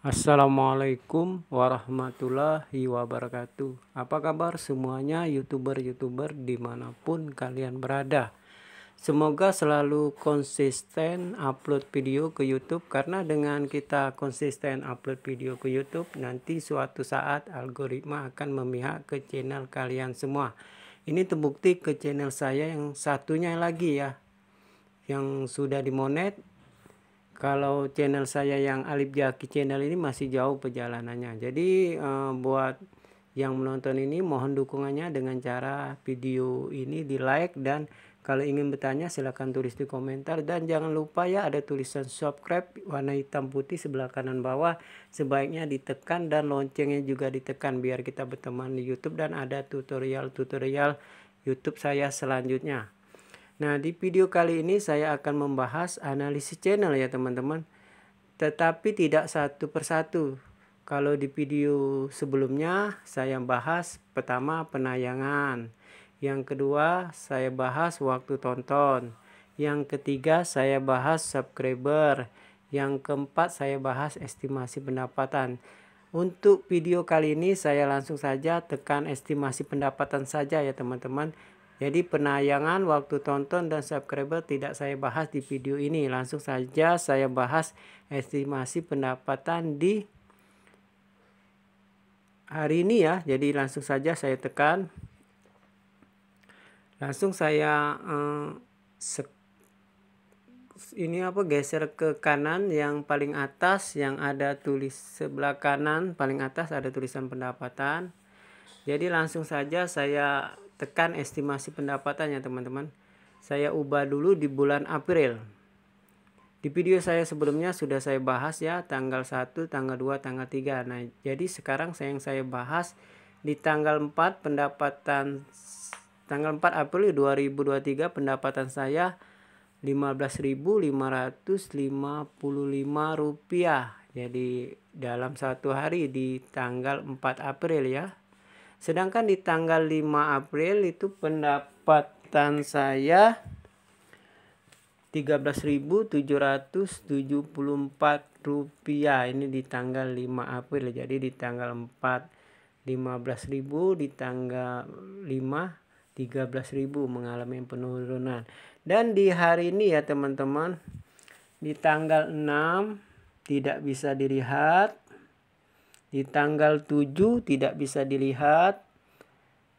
Assalamualaikum warahmatullahi wabarakatuh Apa kabar semuanya youtuber-youtuber dimanapun kalian berada Semoga selalu konsisten upload video ke youtube Karena dengan kita konsisten upload video ke youtube Nanti suatu saat algoritma akan memihak ke channel kalian semua Ini terbukti ke channel saya yang satunya lagi ya Yang sudah dimonet kalau channel saya yang Alif Jaki channel ini masih jauh perjalanannya. Jadi uh, buat yang menonton ini mohon dukungannya dengan cara video ini di like dan kalau ingin bertanya silahkan tulis di komentar dan jangan lupa ya ada tulisan subscribe warna hitam putih sebelah kanan bawah sebaiknya ditekan dan loncengnya juga ditekan biar kita berteman di YouTube dan ada tutorial-tutorial YouTube saya selanjutnya. Nah, di video kali ini saya akan membahas analisis channel ya teman-teman. Tetapi tidak satu persatu. Kalau di video sebelumnya saya bahas pertama penayangan. Yang kedua saya bahas waktu tonton. Yang ketiga saya bahas subscriber. Yang keempat saya bahas estimasi pendapatan. Untuk video kali ini saya langsung saja tekan estimasi pendapatan saja ya teman-teman jadi penayangan, waktu tonton, dan subscriber tidak saya bahas di video ini. Langsung saja saya bahas estimasi pendapatan di hari ini ya. Jadi langsung saja saya tekan. Langsung saya eh, ini apa geser ke kanan yang paling atas yang ada tulis sebelah kanan paling atas ada tulisan pendapatan. Jadi langsung saja saya tekan estimasi pendapatannya teman-teman saya ubah dulu di bulan April di video saya sebelumnya sudah saya bahas ya tanggal 1, tanggal 2, tanggal 3 nah jadi sekarang saya yang saya bahas di tanggal 4 pendapatan tanggal 4 April 2023 pendapatan saya 15.555 rupiah jadi dalam satu hari di tanggal 4 April ya Sedangkan di tanggal 5 April itu pendapatan saya 13.774 rupiah ini di tanggal 5 April jadi di tanggal 4 15.000 di tanggal 5 13.000 mengalami penurunan dan di hari ini ya teman-teman di tanggal 6 tidak bisa dilihat di tanggal 7 tidak bisa dilihat.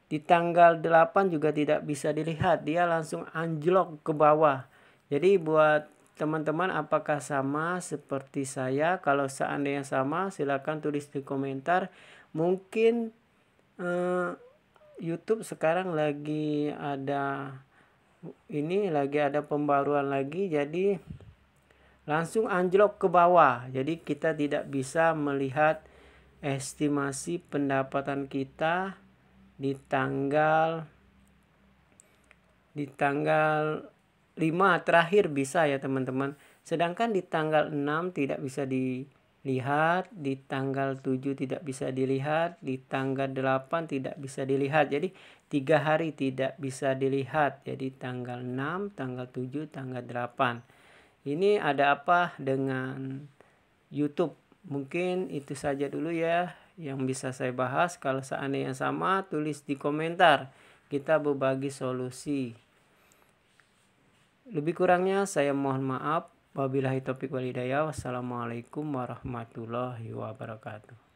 Di tanggal 8 juga tidak bisa dilihat. Dia langsung anjlok ke bawah. Jadi buat teman-teman apakah sama seperti saya? Kalau seandainya sama silakan tulis di komentar. Mungkin eh, YouTube sekarang lagi ada ini lagi ada pembaruan lagi jadi langsung anjlok ke bawah. Jadi kita tidak bisa melihat estimasi pendapatan kita di tanggal di tanggal 5 terakhir bisa ya teman-teman. Sedangkan di tanggal 6 tidak bisa dilihat, di tanggal 7 tidak bisa dilihat, di tanggal 8 tidak bisa dilihat. Jadi tiga hari tidak bisa dilihat. Jadi tanggal 6, tanggal 7, tanggal 8. Ini ada apa dengan YouTube Mungkin itu saja dulu ya yang bisa saya bahas. Kalau seandainya sama, tulis di komentar. Kita berbagi solusi. Lebih kurangnya saya mohon maaf. Wabillahi taufiq walhidayah. Wassalamualaikum warahmatullahi wabarakatuh.